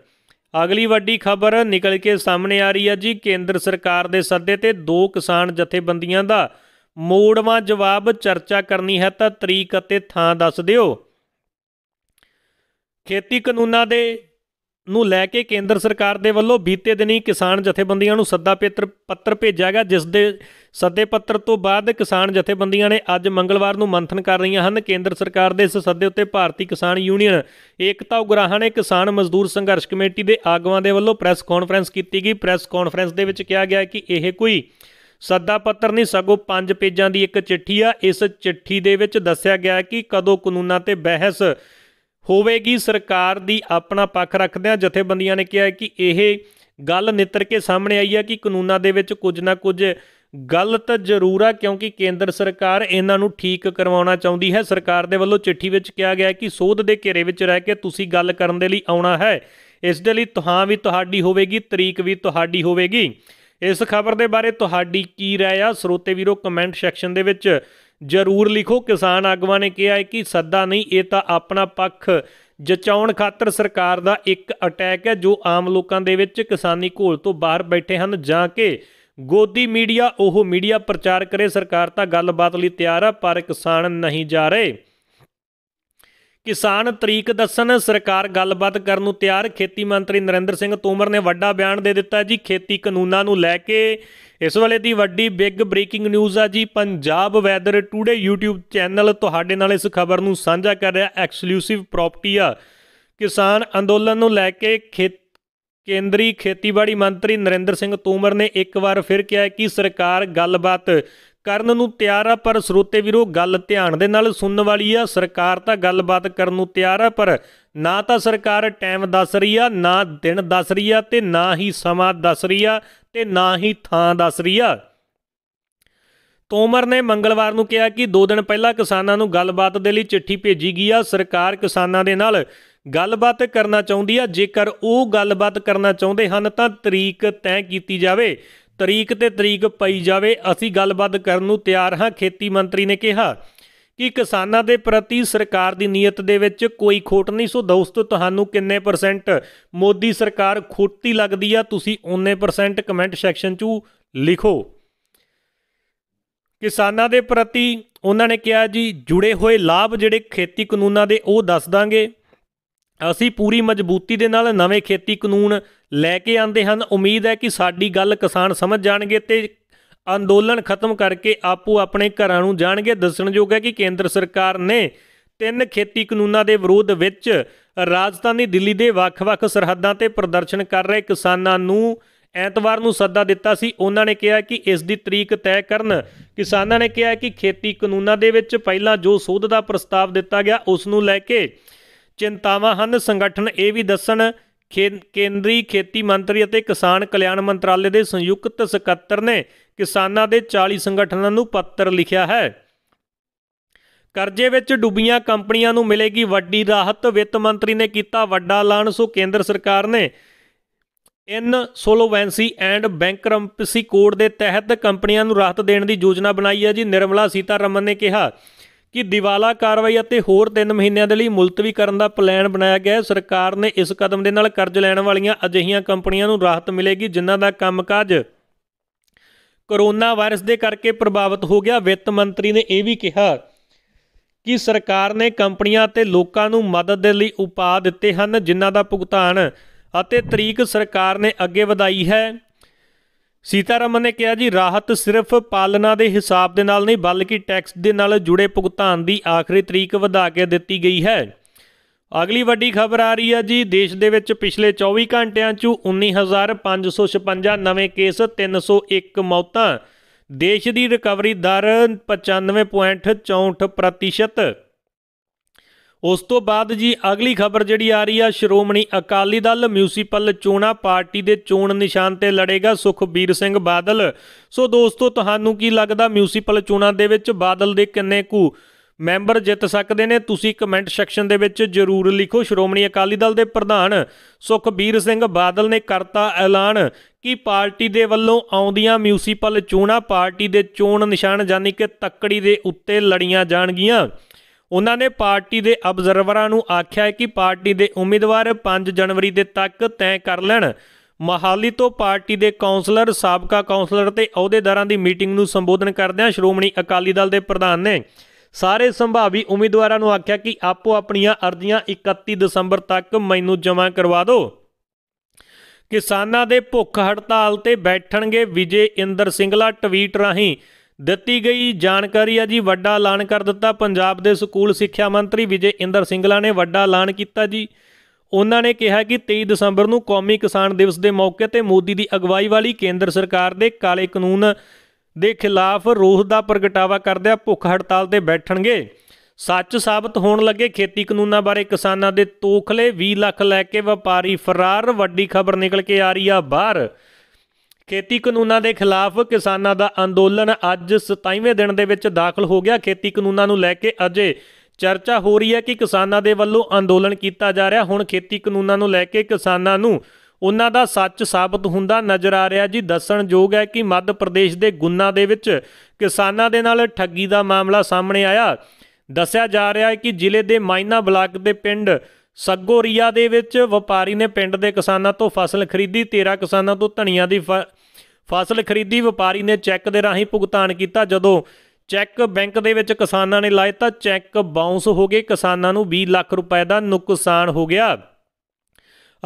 ਅਗਲੀ ਵੱਡੀ ਖਬਰ ਨਿਕਲ ਕੇ ਸਾਹਮਣੇ ਆ ਰਹੀ ਹੈ ਜੀ ਕੇਂਦਰ ਸਰਕਾਰ ਦੇ ਸੱਦੇ ਤੇ ਦੋ ਕਿਸਾਨ ਜਥੇਬੰਦੀਆਂ ਦਾ ਮੋੜਵਾ ਜਵਾਬ ਚਰਚਾ ਕਰਨੀ ਹੈ ਤਾਂ ਤਰੀਕ ਅਤੇ ਥਾਂ ਦੱਸ ਦਿਓ ਖੇਤੀ ਕਾਨੂੰਨਾਂ ਦੇ ਨੂੰ ਲੈ ਕੇ ਕੇਂਦਰ ਸਰਕਾਰ ਦੇ ਵੱਲੋਂ ਬੀਤੇ ਦਿਨੀ ਕਿਸਾਨ ਜਥੇਬੰਦੀਆਂ ਨੂੰ ਸੱਦਾ ਪੱਤਰ ਪੱਤਰ ਭੇਜਿਆ ਗਿਆ ਜਿਸ ਦੇ ਸੱਦੇ ਪੱਤਰ ਤੋਂ ਬਾਅਦ ਕਿਸਾਨ ਜਥੇਬੰਦੀਆਂ ਨੇ ਅੱਜ ਮੰਗਲਵਾਰ ਨੂੰ ਮੰਥਨ ਕਰ ਰਹੀਆਂ ਹਨ ਕੇਂਦਰ ਸਰਕਾਰ ਦੇ ਇਸ ਸੱਦੇ ਉੱਤੇ ਭਾਰਤੀ ਕਿਸਾਨ ਯੂਨੀਅਨ ਏਕਤਾ ਉਗਰਾਹਾਂ ਨੇ ਕਿਸਾਨ ਮਜ਼ਦੂਰ ਸੰਘਰਸ਼ ਕਮੇਟੀ ਦੇ ਆਗੂਆਂ ਦੇ ਵੱਲੋਂ ਪ੍ਰੈਸ ਕਾਨਫਰੰਸ ਕੀਤੀ ਗਈ ਪ੍ਰੈਸ ਕਾਨਫਰੰਸ ਦੇ ਵਿੱਚ ਕਿਹਾ ਗਿਆ ਕਿ ਇਹ ਕੋਈ ਸੱਦਾ ਪੱਤਰ ਨਹੀਂ ਸਗੋਂ ਪੰਜ ਪੇਜਾਂ ਦੀ ਇੱਕ ਚਿੱਠੀ ਆ ਇਸ ਚਿੱਠੀ ਦੇ ਵਿੱਚ ਦੱਸਿਆ ਗਿਆ ਕਿ ਕਦੋਂ ਕਾਨੂੰਨਾਂ ਤੇ ਬਹਿਸ ਹੋਵੇਗੀ ਸਰਕਾਰ ਦੀ ਆਪਣਾ ਪੱਖ ਰੱਖਦਿਆਂ ਜਥੇਬੰਦੀਆਂ ਨੇ ਕਿਹਾ ਕਿ ਇਹ ਗੱਲ ਨਿੱਤਰ ਕੇ ਸਾਹਮਣੇ ਆਈ ਹੈ ਕਿ ਕਾਨੂੰਨਾਂ ਦੇ ਵਿੱਚ ਕੁਝ ਨਾ ਕੁਝ ਗੱਲ ਤਾਂ ਜ਼ਰੂਰ ਆ ਕਿਉਂਕਿ ਕੇਂਦਰ ਸਰਕਾਰ ਇਹਨਾਂ ਨੂੰ ਠੀਕ ਕਰਵਾਉਣਾ ਚਾਹੁੰਦੀ ਹੈ ਸਰਕਾਰ ਦੇ ਵੱਲੋਂ ਚਿੱਠੀ ਵਿੱਚ ਕਿਹਾ ਗਿਆ ਕਿ ਸੋਧ ਦੇ ਘੇਰੇ ਵਿੱਚ ਰਹਿ ਕੇ ਤੁਸੀਂ ਗੱਲ ਕਰਨ ਦੇ ਲਈ ਆਉਣਾ ਹੈ ਇਸ ਦੇ ਲਈ ਤੁਹਾਂ ਵੀ ਤੁਹਾਡੀ ਹੋਵੇਗੀ ਤਰੀਕ ਵੀ ਤੁਹਾਡੀ ਹੋਵੇਗੀ ਇਸ ਖਬਰ ਦੇ ਬਾਰੇ ਤੁਹਾਡੀ ਕੀ رائے ਆ ਸਰੋਤੇ ਵੀਰੋ ਕਮੈਂਟ ਸੈਕਸ਼ਨ ਦੇ ਵਿੱਚ ਜ਼ਰੂਰ ਲਿਖੋ ਕਿਸਾਨ ਆਗੂਆਂ ਨੇ ਕਿਹਾ ਹੈ ਕਿ ਸੱਦਾ ਨਹੀਂ ਇਹ ਤਾਂ ਆਪਣਾ ਪੱਖ ਜਚਾਉਣ ਖਾਤਰ ਸਰਕਾਰ ਦਾ ਇੱਕ ਅਟੈਕ ਹੈ ਜੋ ਆਮ ਲੋਕਾਂ ਦੇ ਵਿੱਚ ਕਿਸਾਨੀ ਘੋਲ ਤੋਂ ਬਾਹਰ ਬੈਠੇ ਹਨ ਜਾਂ ਕਿ ਗੋਦੀ ਮੀਡੀਆ ਉਹ ਮੀਡੀਆ ਪ੍ਰਚਾਰ ਕਰੇ ਸਰਕਾਰ ਤਾਂ ਗੱਲਬਾਤ ਲਈ ਤਿਆਰ ਆ ਪਰ ਕਿਸਾਨ ਨਹੀਂ ਜਾ ਰਹੇ ਕਿਸਾਨ ਤਰੀਕ ਦੱਸਣ ਸਰਕਾਰ ਗੱਲਬਾਤ ਕਰਨ ਨੂੰ ਤਿਆਰ ਖੇਤੀ ਮੰਤਰੀ ਨਰਿੰਦਰ ਸਿੰਘ ਤੋਮਰ ਨੇ ਵੱਡਾ ਬਿਆਨ ਦੇ ਦਿੱਤਾ ਜੀ ਖੇਤੀ ਕਾਨੂੰਨਾਂ ਨੂੰ ਲੈ ਕੇ ਇਸ ਵੇਲੇ ਦੀ ਵੱਡੀ ਬਿਗ ਬ੍ਰੇਕਿੰਗ ਨਿਊਜ਼ ਆ ਜੀ Punjab weather today YouTube channel ਤੁਹਾਡੇ ਨਾਲ ਇਸ ਖਬਰ ਨੂੰ ਸਾਂਝਾ ਕਰ ਰਿਹਾ ਐਕਸਕਲੂਸਿਵ ਪ੍ਰਾਪਰਟੀ ਆ ਕਿਸਾਨ ਅੰਦੋਲਨ ਨੂੰ ਲੈ ਕੇ ਖੇਤੀ ਕੇਂਦਰੀ ਖੇਤੀਬਾੜੀ ਮੰਤਰੀ ਨਰਿੰਦਰ ਸਿੰਘ ਤੋਮਰ ਨੇ ਇੱਕ ਵਾਰ ਫਿਰ ਕਿਹਾ ਕਿ ਸਰਕਾਰ ਗੱਲਬਾਤ ਕਰਨ ਨੂੰ ਤਿਆਰ ਆ ਪਰ ਸਰੋਤੇ ਵੀਰੋ ਗੱਲ ਧਿਆਨ ਦੇ ਨਾਲ ਸੁਣਨ ਵਾਲੀ ਆ ਸਰਕਾਰ ਤਾਂ ਗੱਲਬਾਤ ਕਰਨ ਨੂੰ ਤਿਆਰ ਆ ਪਰ ਨਾ ਤਾਂ ਸਰਕਾਰ ਟਾਈਮ ਦੱਸ ਰਹੀ ਆ ਨਾ ਦਿਨ ਦੱਸ ਰਹੀ ਆ ਤੇ ਨਾ ਹੀ ਸਮਾਂ ਦੱਸ ਰਹੀ ਆ ਤੇ ਨਾ ਹੀ ਥਾਂ ਦੱਸ ਰਹੀ ਆ ਤੋਮਰ ਨੇ ਮੰਗਲਵਾਰ ਨੂੰ ਕਿਹਾ ਕਿ 2 ਦਿਨ ਪਹਿਲਾਂ ਕਿਸਾਨਾਂ ਨੂੰ ਗੱਲਬਾਤ ਦੇ ਲਈ ਚਿੱਠੀ ਭੇਜੀ ਗਈ ਆ ਸਰਕਾਰ ਕਿਸਾਨਾਂ ਦੇ ਨਾਲ ਗੱਲਬਾਤ ਕਰਨਾ ਚਾਹੁੰਦੀ ਆ ਜੇਕਰ ਉਹ ਗੱਲਬਾਤ ਕਰਨਾ ਚਾਹੁੰਦੇ ਹਨ ਤਾਂ ਤਰੀਕ ਤੈਅ ਕੀਤੀ ਜਾਵੇ ਤਰੀਕ ਤੇ ਤਰੀਕ ਪਈ ਜਾਵੇ ਅਸੀਂ ਗੱਲਬਾਤ ਕਰਨ ਨੂੰ ਤਿਆਰ ਹਾਂ ਖੇਤੀ ਮੰਤਰੀ ਨੇ ਕਿਹਾ ਕਿ ਕਿਸਾਨਾਂ ਦੇ ਪ੍ਰਤੀ ਸਰਕਾਰ ਦੀ ਨੀਅਤ ਦੇ ਵਿੱਚ ਕੋਈ ਖੋਟ ਨਹੀਂ ਸੋ ਦੋਸਤੋ ਤੁਹਾਨੂੰ ਕਿੰਨੇ ਪਰਸੈਂਟ ਮੋਦੀ ਸਰਕਾਰ ਖੋਟੀ ਲੱਗਦੀ ਆ ਤੁਸੀਂ ਓਨੇ ਪਰਸੈਂਟ ਕਮੈਂਟ ਸੈਕਸ਼ਨ 'ਚ ਲਿਖੋ ਕਿਸਾਨਾਂ ਦੇ ਪ੍ਰਤੀ ਉਹਨਾਂ ਨੇ ਕਿਹਾ ਜੀ ਜੁੜੇ ਹੋਏ ਲਾਭ ਜਿਹੜੇ ਖੇਤੀ ਕਾਨੂੰਨਾਂ ਦੇ ਉਹ ਦੱਸ ਦਾਂਗੇ ਅਸੀਂ ਪੂਰੀ ਮਜ਼ਬੂਤੀ ਦੇ ਨਾਲ ਨਵੇਂ ਖੇਤੀ ਕਾਨੂੰਨ ਲੈ ਕੇ ਆਂਦੇ ਹਨ ਉਮੀਦ ਹੈ ਕਿ ਸਾਡੀ ਗੱਲ ਕਿਸਾਨ ਸਮਝ ਜਾਣਗੇ ਤੇ ਅੰਦੋਲਨ ਖਤਮ ਕਰਕੇ ਆਪੋ ਆਪਣੇ ਘਰਾਂ ਨੂੰ ਜਾਣਗੇ ਦੱਸਣਯੋਗ ਹੈ ਕਿ ਕੇਂਦਰ ਸਰਕਾਰ ਨੇ ਤਿੰਨ ਖੇਤੀ ਕਾਨੂੰਨਾਂ ਦੇ ਵਿਰੋਧ ਵਿੱਚ ਰਾਜਧਾਨੀ ਦਿੱਲੀ ਦੇ ਵੱਖ-ਵੱਖ ਸਰਹੱਦਾਂ ਤੇ ਪ੍ਰਦਰਸ਼ਨ ਕਰ ਰਹੇ ਕਿਸਾਨਾਂ ਨੂੰ ਐਤਵਾਰ ਨੂੰ ਸੱਦਾ ਦਿੱਤਾ ਸੀ ਉਹਨਾਂ ਨੇ ਕਿਹਾ ਕਿ ਇਸ ਦੀ ਤਰੀਕ ਤੈਅ ਕਰਨ ਕਿਸਾਨਾਂ ਨੇ ਕਿਹਾ ਕਿ ਖੇਤੀ ਕਾਨੂੰਨਾਂ ਦੇ ਵਿੱਚ ਪਹਿਲਾਂ ਜੋ ਸੋਧ ਦਾ ਪ੍ਰਸਤਾਵ ਦਿੱਤਾ ਗਿਆ ਉਸ ਨੂੰ ਲੈ ਕੇ ਚਿੰਤਾਵਾਂ ਹਨ ਸੰਗਠਨ ਇਹ ਵੀ ਦੱਸਣ ਕੇਂਦਰੀ ਖੇਤੀ ਮੰਤਰੀ ਅਤੇ ਕਿਸਾਨ ਕਲਿਆਣ ਮੰਤਰਾਲੇ ਦੇ ਸੰਯੁਕਤ ਸਕੱਤਰ ਨੇ ਕਿਸਾਨਾਂ ਦੇ 40 ਸੰਗਠਨਾਂ ਨੂੰ ਪੱਤਰ ਲਿਖਿਆ ਹੈ ਕਰਜ਼ੇ ਵਿੱਚ ਡੁੱਬੀਆਂ ਕੰਪਨੀਆਂ ਨੂੰ ਮਿਲੇਗੀ ਵੱਡੀ ਰਾਹਤ ਵਿੱਤ ਮੰਤਰੀ ਨੇ ਕੀਤਾ ਵੱਡਾ ਐਲਾਨ ਸੋ ਕੇਂਦਰ ਸਰਕਾਰ ਨੇ insolvency and bankruptcy code ਦੇ ਤਹਿਤ ਕੰਪਨੀਆਂ ਨੂੰ ਰਾਹਤ ਦੇਣ ਦੀ ਯੋਜਨਾ ਬਣਾਈ ਹੈ ਜੀ ਨਿਰਮਲਾ ਸੀਤਾਰਮਨ ਨੇ ਕਿਹਾ ਕਿ ਦਿਵਾਲਾ ਕਾਰਵਾਈ ਅਤੇ ਹੋਰ 3 ਮਹੀਨਿਆਂ ਦੇ ਲਈ ਮੁਲਤਵੀ ਕਰਨ ਦਾ ਪਲਾਨ ਬਣਾਇਆ ਗਿਆ ਹੈ ਸਰਕਾਰ ਨੇ ਇਸ ਕਦਮ ਦੇ ਨਾਲ ਕਰਜ਼ ਲੈਣ ਵਾਲੀਆਂ ਅਜਿਹੀਆਂ ਕੰਪਨੀਆਂ ਨੂੰ ਰਾਹਤ ਮਿਲੇਗੀ ਜਿਨ੍ਹਾਂ ਦਾ ਕੰਮਕਾਜ ਕਰੋਨਾ ਵਾਇਰਸ ਦੇ ਕਰਕੇ ਪ੍ਰਭਾਵਿਤ ਹੋ ਗਿਆ ਵਿੱਤ ਮੰਤਰੀ ਨੇ ਇਹ ਵੀ ਕਿਹਾ ਕਿ ਸਰਕਾਰ ਨੇ ਕੰਪਨੀਆਂ ਅਤੇ ਲੋਕਾਂ ਨੂੰ ਮਦਦ ਦੇ ਲਈ ਉਪਾਅ ਦਿੱਤੇ ਹਨ ਜਿਨ੍ਹਾਂ ਦਾ ਭੁਗਤਾਨ ਅਤੇ ਤਰੀਕ ਸਰਕਾਰ ਨੇ ਅੱਗੇ ਵਧਾਈ ਹੈ ਸੀਤਾਰਮਨ ਨੇ ਕਿਹਾ ਜੀ ਰਾਹਤ ਸਿਰਫ ਪਾਲਣਾ ਦੇ ਹਿਸਾਬ ਦੇ ਨਾਲ ਨਹੀਂ ਬਲਕਿ ਟੈਕਸ ਦੇ ਨਾਲ ਜੁੜੇ ਭੁਗਤਾਨ ਦੀ ਆਖਰੀ ਤਰੀਕ ਵਧਾ ਕੇ ਦਿੱਤੀ ਗਈ ਹੈ ਅਗਲੀ ਵੱਡੀ ਖਬਰ ਆ ਰਹੀ ਹੈ ਜੀ ਦੇਸ਼ ਦੇ ਵਿੱਚ ਪਿਛਲੇ 24 ਘੰਟਿਆਂ 'ਚ 19556 ਨਵੇਂ ਕੇਸ 301 ਮੌਤਾਂ ਦੇਸ਼ ਦੀ ਰਿਕਵਰੀ ਦਰ 95.64% ਉਸ ਤੋਂ ਬਾਅਦ ਜੀ ਅਗਲੀ ਖਬਰ ਜਿਹੜੀ ਆ ਰਹੀ ਆ ਸ਼੍ਰੋਮਣੀ ਅਕਾਲੀ ਦਲ ਮਿਊਨਿਸਪਲ ਚੋਣਾਂ ਪਾਰਟੀ ਦੇ ਚੋਣ ਨਿਸ਼ਾਨ ਤੇ ਲੜੇਗਾ ਸੁਖਬੀਰ ਸਿੰਘ ਬਾਦਲ ਸੋ ਦੋਸਤੋ ਤੁਹਾਨੂੰ ਕੀ ਲੱਗਦਾ ਮਿਊਨਿਸਪਲ ਚੋਣਾਂ ਦੇ ਵਿੱਚ ਬਾਦਲ ਦੇ ਕਿੰਨੇ ਕੁ ਮੈਂਬਰ ਜਿੱਤ ਸਕਦੇ ਨੇ ਤੁਸੀਂ ਕਮੈਂਟ ਸੈਕਸ਼ਨ ਦੇ ਵਿੱਚ ਜਰੂਰ ਲਿਖੋ ਸ਼੍ਰੋਮਣੀ ਅਕਾਲੀ ਦਲ ਦੇ ਪ੍ਰਧਾਨ ਸੁਖਬੀਰ ਸਿੰਘ ਬਾਦਲ ਨੇ ਕਰਤਾ ਐਲਾਨ ਕਿ ਪਾਰਟੀ ਦੇ ਵੱਲੋਂ ਆਉਂਦੀਆਂ ਮਿਊਨਿਸਪਲ ਚੋਣਾਂ ਪਾਰਟੀ ਦੇ ਚੋਣ ਨਿਸ਼ਾਨ ਜਾਨੀ ਕਿ ਤੱਕੜੀ ਦੇ ਉੱਤੇ ਲੜੀਆਂ ਜਾਣਗੀਆਂ ਉਹਨਾਂ ਨੇ ਪਾਰਟੀ ਦੇ ਅਬਜ਼ਰਵਰਾਂ ਨੂੰ ਆਖਿਆ ਹੈ ਕਿ ਪਾਰਟੀ ਦੇ ਉਮੀਦਵਾਰ 5 ਜਨਵਰੀ ਦੇ ਤੱਕ ਤੈਅ ਕਰ ਲੈਣ ਮਹਾਲੀ ਤੋਂ ਪਾਰਟੀ ਦੇ ਕਾਉਂਸਲਰ ਸਾਬਕਾ ਕਾਉਂਸਲਰ ਤੇ ਅਹੁਦੇਦਾਰਾਂ ਦੀ ਮੀਟਿੰਗ ਨੂੰ ਸੰਬੋਧਨ ਕਰਦਿਆਂ ਸ਼੍ਰੋਮਣੀ ਅਕਾਲੀ ਦਲ ਦੇ ਪ੍ਰਧਾਨ ਨੇ ਸਾਰੇ ਸੰਭਾਵੀ ਉਮੀਦਵਾਰਾਂ ਨੂੰ ਆਖਿਆ ਕਿ ਆਪੋ ਆਪਣੀਆਂ ਅਰਜ਼ੀਆਂ 31 ਦਸੰਬਰ ਤੱਕ ਮੈਨੂੰ ਜਮ੍ਹਾਂ ਕਰਵਾ ਦਿਓ ਕਿਸਾਨਾਂ ਦੇ ਭੁੱਖ ਹੜਤਾਲ ਤੇ ਬੈਠਣਗੇ ਵਿਜੇ ਇੰਦਰ ਸਿੰਘਲਾ ਟਵੀਟ ਰਾਹੀਂ ਦਿੱਤੀ ਗਈ ਜਾਣਕਾਰੀ ਆ ਜੀ ਵੱਡਾ ਐਲਾਨ ਕਰ ਦਿੱਤਾ ਪੰਜਾਬ ਦੇ ਸਕੂਲ ਸਿੱਖਿਆ ਮੰਤਰੀ ਵਿਜੇ ਇੰਦਰ ਸਿੰਗਲਾ ਨੇ ਵੱਡਾ ਐਲਾਨ ਕੀਤਾ ਜੀ ਉਹਨਾਂ ਨੇ ਕਿਹਾ ਕਿ 23 ਦਸੰਬਰ ਨੂੰ ਕੌਮੀ ਕਿਸਾਨ ਦਿਵਸ ਦੇ ਮੌਕੇ ਤੇ ਮੋਦੀ ਦੀ ਅਗਵਾਈ ਵਾਲੀ ਕੇਂਦਰ ਸਰਕਾਰ ਦੇ ਕਾਲੇ ਕਾਨੂੰਨ ਦੇ ਖਿਲਾਫ ਰੋਸ ਦਾ ਪ੍ਰਗਟਾਵਾ ਕਰਦਿਆਂ ਭੁੱਖ ਹੜਤਾਲ ਤੇ ਬੈਠਣਗੇ ਸੱਚ ਸਾਬਤ ਹੋਣ ਲੱਗੇ ਖੇਤੀ ਕਾਨੂੰਨਾਂ ਬਾਰੇ ਕਿਸਾਨਾਂ ਦੇ ਤੋਖਲੇ 20 ਲੱਖ ਲੈ ਕੇ ਵਪਾਰੀ ਫਰਾਰ ਵੱਡੀ ਖਬਰ ਨਿਕਲ ਕੇ ਆ ਰਹੀ ਆ ਬਾਹਰ ਖੇਤੀ ਕਾਨੂੰਨਾਂ ਦੇ ਖਿਲਾਫ ਕਿਸਾਨਾਂ ਦਾ ਅੰਦੋਲਨ ਅੱਜ 27ਵੇਂ ਦਿਨ ਦੇ ਵਿੱਚ ਦਾਖਲ ਹੋ ਗਿਆ ਖੇਤੀ ਕਾਨੂੰਨਾਂ ਨੂੰ ਲੈ ਕੇ ਅਜੇ ਚਰਚਾ ਹੋ ਰਹੀ ਹੈ ਕਿ ਕਿਸਾਨਾਂ ਦੇ ਵੱਲੋਂ ਅੰਦੋਲਨ ਕੀਤਾ ਜਾ ਰਿਹਾ ਹੁਣ ਖੇਤੀ ਕਾਨੂੰਨਾਂ ਨੂੰ ਲੈ ਕੇ ਕਿਸਾਨਾਂ ਨੂੰ ਉਹਨਾਂ ਦਾ ਸੱਚ ਸਾਬਤ ਹੁੰਦਾ ਨਜ਼ਰ ਆ ਰਿਹਾ ਜੀ ਦੱਸਣਯੋਗ ਹੈ ਕਿ ਮੱਧ ਪ੍ਰਦੇਸ਼ ਦੇ ਗੁੰਨਾ ਦੇ ਵਿੱਚ ਕਿਸਾਨਾਂ ਦੇ ਨਾਲ ਠੱਗੀ ਦਾ ਮਾਮਲਾ ਸਾਹਮਣੇ ਆਇਆ ਦੱਸਿਆ ਜਾ ਰਿਹਾ ਹੈ ਕਿ ਜ਼ਿਲ੍ਹੇ ਦੇ ਮਾਇਨਾ ਬਲਾਕ ਦੇ ਪਿੰਡ ਸੱਗੋਰੀਆ ਦੇ ਵਿੱਚ ਵਪਾਰੀ ਨੇ ਪਿੰਡ ਦੇ ਕਿਸਾਨਾਂ ਤੋਂ ਫਸਲ ਖਰੀਦੀ 13 ਕਿਸਾਨਾਂ ਤੋਂ ਧਨੀਆ ਦੀ ਫਸਲ ਖਰੀਦੀ ਵਪਾਰੀ ਨੇ ਚੈੱਕ ਦੇ ਰਾਹੀਂ ਭੁਗਤਾਨ ਕੀਤਾ ਜਦੋਂ ਚੈੱਕ ਬੈਂਕ ਦੇ ਵਿੱਚ ਕਿਸਾਨਾਂ ਨੇ ਲਾਇਆ ਤਾਂ ਚੈੱਕ ਬਾਉਂਸ ਹੋ ਗਏ ਕਿਸਾਨਾਂ ਨੂੰ 20 ਲੱਖ ਰੁਪਏ ਦਾ ਨੁਕਸਾਨ ਹੋ ਗਿਆ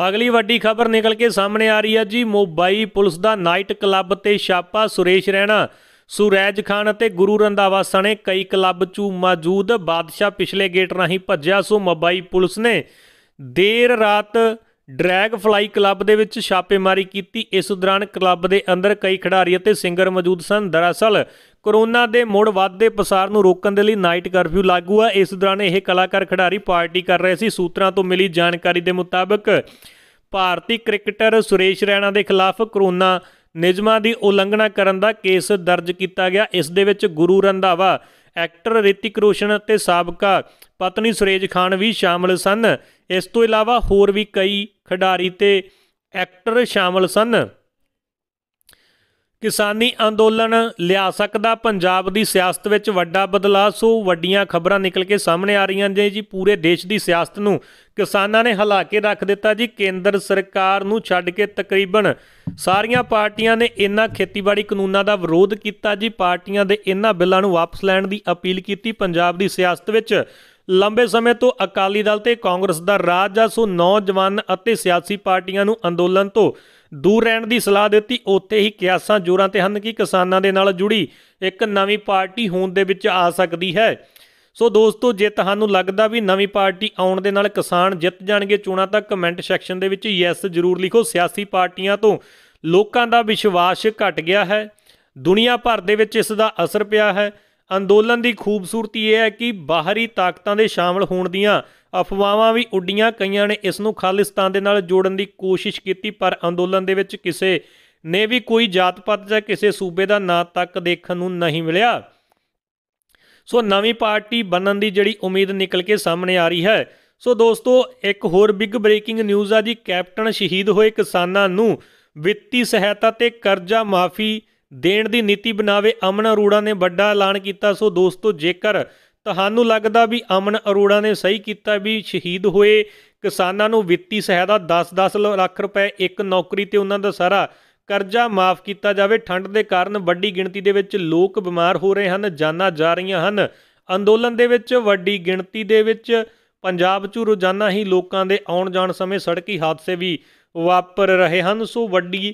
ਅਗਲੀ ਵੱਡੀ ਖਬਰ ਨਿਕਲ ਕੇ ਸਾਹਮਣੇ ਆ ਰਹੀ ਹੈ ਜੀ ਮੁੰਬਈ ਪੁਲਿਸ ਦਾ ਨਾਈਟ ਕਲੱਬ ਤੇ ਛਾਪਾ ਸੁਰੇਸ਼ ਰਹਿਣਾ ਸੁਰੈਜ ਖਾਨ ਅਤੇ ਗੁਰੂ ਰੰਧਾਵਾ ਸਣੇ ਕਈ ਕਲੱਬ 'ਚ ਮੌਜੂਦ ਬਾਦਸ਼ਾਹ ਪਿਛਲੇ ਗੇਟ ਰਾਹੀਂ ਭੱਜਿਆ ਸੋ ਮੁੰਬਈ ਪੁਲਿਸ ਨੇ ਦੇਰ ਰਾਤ ਡਰੈਗ ਫਲਾਈ ਕਲੱਬ ਦੇ ਵਿੱਚ ਛਾਪੇਮਾਰੀ ਕੀਤੀ ਇਸ ਦੌਰਾਨ ਕਲੱਬ ਦੇ ਅੰਦਰ ਕਈ ਖਿਡਾਰੀ ਅਤੇ ਸਿੰਗਰ ਮੌਜੂਦ ਸਨ ਦਰਅਸਲ ਕਰੋਨਾ ਦੇ ਮੋੜ ਵੱਧਦੇ ਪਸਾਰ ਨੂੰ ਰੋਕਣ ਦੇ ਲਈ ਨਾਈਟ ਕਰਫਿਊ ਲਾਗੂ ਆ ਇਸ ਦੌਰਾਨ ਇਹ ਕਲਾਕਾਰ ਖਿਡਾਰੀ ਪਾਰਟੀ ਕਰ ਰਹੇ ਸੀ ਸੂਤਰਾਂ ਤੋਂ ਮਿਲੀ ਜਾਣਕਾਰੀ ਦੇ ਮੁਤਾਬਕ ਭਾਰਤੀ ਕ੍ਰਿਕਟਰ ਸੁਰੇਸ਼ ਰੈਣਾ ਦੇ ਖਿਲਾਫ ਕਰੋਨਾ ਨਿਯਮਾਂ ਦੀ ਉਲੰਘਣਾ ਕਰਨ ਦਾ ਕੇਸ ਦਰਜ ਕੀਤਾ ਗਿਆ ਇਸ ਦੇ ਵਿੱਚ ਗੁਰੂ ਰੰਧਾਵਾ ਐਕਟਰ ਰਿਤਿਕ ਰੋਸ਼ਨ ਅਤੇ ਸਾਬਕਾ ਪਤਨੀ ਸੁਰੇਜ ਖਾਨ ਵੀ ਸ਼ਾਮਲ ਸਨ ਇਸ ਤੋਂ ਇਲਾਵਾ ਹੋਰ ਵੀ ਕਈ ਖਿਡਾਰੀ ਤੇ ਐਕਟਰ ਸ਼ਾਮਲ ਸਨ ਕਿਸਾਨੀ ਅੰਦੋਲਨ ਲਿਆ ਸਕਦਾ ਪੰਜਾਬ ਦੀ ਸਿਆਸਤ ਵਿੱਚ ਵੱਡਾ ਬਦਲਾਅ ਸੋ ਵੱਡੀਆਂ ਖਬਰਾਂ ਨਿਕਲ ਕੇ ਸਾਹਮਣੇ ਆ ਰਹੀਆਂ ਨੇ ਜੀ ਪੂਰੇ ਦੇਸ਼ ਦੀ ਸਿਆਸਤ ਨੂੰ ਕਿਸਾਨਾਂ ਨੇ ਹਲਾ ਕੇ ਰੱਖ ਦਿੱਤਾ ਜੀ ਕੇਂਦਰ ਸਰਕਾਰ ਨੂੰ ਛੱਡ ਕੇ ਤਕਰੀਬਨ ਸਾਰੀਆਂ ਪਾਰਟੀਆਂ ਨੇ ਇਹਨਾਂ ਖੇਤੀਬਾੜੀ ਕਾਨੂੰਨਾਂ ਦਾ ਵਿਰੋਧ ਕੀਤਾ ਜੀ ਪਾਰਟੀਆਂ ਦੇ ਇਹਨਾਂ ਬਿੱਲਾਂ ਨੂੰ ਵਾਪਸ ਲੈਣ ਦੀ ਅਪੀਲ ਕੀਤੀ ਪੰਜਾਬ ਦੀ ਸਿਆਸਤ ਵਿੱਚ ਲੰਬੇ ਸਮੇਂ ਤੋਂ ਅਕਾਲੀ ਦਲ ਤੇ ਕਾਂਗਰਸ ਦਾ ਰਾਜ ਆ ਸੋ ਨੌਜਵਾਨ ਅਤੇ ਸਿਆਸੀ ਪਾਰਟੀਆਂ ਨੂੰ ਅੰਦੋਲਨ ਤੋਂ ਦੂਰ ਰਹਿਣ ਦੀ ਸਲਾਹ ਦਿੱਤੀ ਉੱਥੇ ਹੀ ਕਿਆਸਾਂ ਜੋਰਾਂ ਤੇ ਹਨ ਕਿ ਕਿਸਾਨਾਂ ਦੇ ਨਾਲ ਜੁੜੀ ਇੱਕ ਨਵੀਂ ਪਾਰਟੀ ਹੋਣ ਦੇ ਵਿੱਚ ਆ ਸਕਦੀ ਹੈ ਸੋ ਦੋਸਤੋ ਜੇ ਤੁਹਾਨੂੰ ਲੱਗਦਾ ਵੀ ਨਵੀਂ ਪਾਰਟੀ ਆਉਣ ਦੇ ਨਾਲ ਕਿਸਾਨ ਜਿੱਤ ਜਾਣਗੇ ਚੋਣਾਂ ਤਾਂ ਕਮੈਂਟ ਸੈਕਸ਼ਨ ਦੇ ਵਿੱਚ ਯੈਸ ਜ਼ਰੂਰ ਲਿਖੋ ਸਿਆਸੀ ਪਾਰਟੀਆਂ ਤੋਂ ਲੋਕਾਂ ਦਾ ਵਿਸ਼ਵਾਸ ਘਟ ਗਿਆ ਹੈ ਦੁਨੀਆ ਭਰ ਦੇ ਵਿੱਚ ਇਸ ਦਾ ਅਸਰ ਪਿਆ ਹੈ ਅੰਦੋਲਨ ਦੀ ਖੂਬਸੂਰਤੀ ਇਹ ਹੈ ਕਿ ਬਾਹਰੀ ਤਾਕਤਾਂ ਦੇ ਸ਼ਾਮਲ ਹੋਣ ਦੀਆਂ ਅਫਵਾਹਾਂ ਵੀ ਉੱਡੀਆਂ ਕਈਆਂ ਨੇ ਇਸ ਨੂੰ ਖਾਲਿਸਤਾਨ ਦੇ ਨਾਲ ਜੋੜਨ ਦੀ ਕੋਸ਼ਿਸ਼ ਕੀਤੀ ਪਰ ਅੰਦੋਲਨ ਦੇ ਵਿੱਚ ਕਿਸੇ ਨੇ ਵੀ ਕੋਈ ਜਾਤ-ਪਾਤ ਜਾਂ ਕਿਸੇ ਸੂਬੇ ਦਾ ਨਾਂ ਤੱਕ ਦੇਖਣ ਨੂੰ ਨਹੀਂ ਮਿਲਿਆ ਸੋ ਨਵੀਂ ਪਾਰਟੀ ਬਣਨ ਦੀ ਜਿਹੜੀ ਉਮੀਦ ਨਿਕਲ ਕੇ ਸਾਹਮਣੇ ਆ ਰਹੀ ਹੈ ਸੋ ਦੋਸਤੋ ਇੱਕ ਹੋਰ ਬਿਗ ਬ੍ਰੇਕਿੰਗ ਨਿਊਜ਼ ਆ ਜੀ ਕੈਪਟਨ ਸ਼ਹੀਦ ਹੋਏ ਕਿਸਾਨਾਂ ਨੂੰ ਵਿੱਤੀ ਸਹਾਇਤਾ ਤੇ ਕਰਜ਼ਾ ਮਾਫੀ ਦੇਣ ਦੀ ਨੀਤੀ ਬਣਾਵੇ ਅਮਨ ਅਰੋੜਾ ਨੇ ਵੱਡਾ ਐਲਾਨ ਕੀਤਾ ਸੋ ਦੋਸਤੋ ਜੇਕਰ ਤੁਹਾਨੂੰ ਲੱਗਦਾ ਵੀ ਅਮਨ ਅਰੋੜਾ ਨੇ ਸਹੀ ਕੀਤਾ ਵੀ ਸ਼ਹੀਦ ਹੋਏ ਕਿਸਾਨਾਂ ਨੂੰ ਵਿੱਤੀ ਸਹਾਇਤਾ 10-10 ਲੱਖ ਰੁਪਏ ਇੱਕ ਨੌਕਰੀ ਤੇ ਉਹਨਾਂ ਦਾ ਸਾਰਾ ਕਰਜ਼ਾ ਮਾਫ ਕੀਤਾ ਜਾਵੇ ਠੰਡ ਦੇ ਕਾਰਨ ਵੱਡੀ ਗਿਣਤੀ ਦੇ ਵਿੱਚ ਲੋਕ ਬਿਮਾਰ ਹੋ ਰਹੇ ਹਨ ਜਾਨਾਂ ਜਾ ਰਹੀਆਂ ਹਨ ਅੰਦੋਲਨ ਦੇ ਵਿੱਚ ਵੱਡੀ ਗਿਣਤੀ ਦੇ ਵਿੱਚ ਪੰਜਾਬ 'ਚ ਰੋਜ਼ਾਨਾ ਹੀ ਲੋਕਾਂ ਦੇ ਆਉਣ ਜਾਣ ਸਮੇਂ ਸੜਕੀ ਹਾਦਸੇ ਵੀ ਵਾਪਰ ਰਹੇ ਹਨ ਸੋ ਵੱਡੀ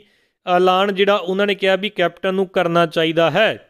ਐਲਾਨ ਜਿਹੜਾ ਉਹਨਾਂ ਨੇ ਕਿਹਾ ਵੀ ਕੈਪਟਨ ਨੂੰ ਕਰਨਾ ਚਾਹੀਦਾ ਹੈ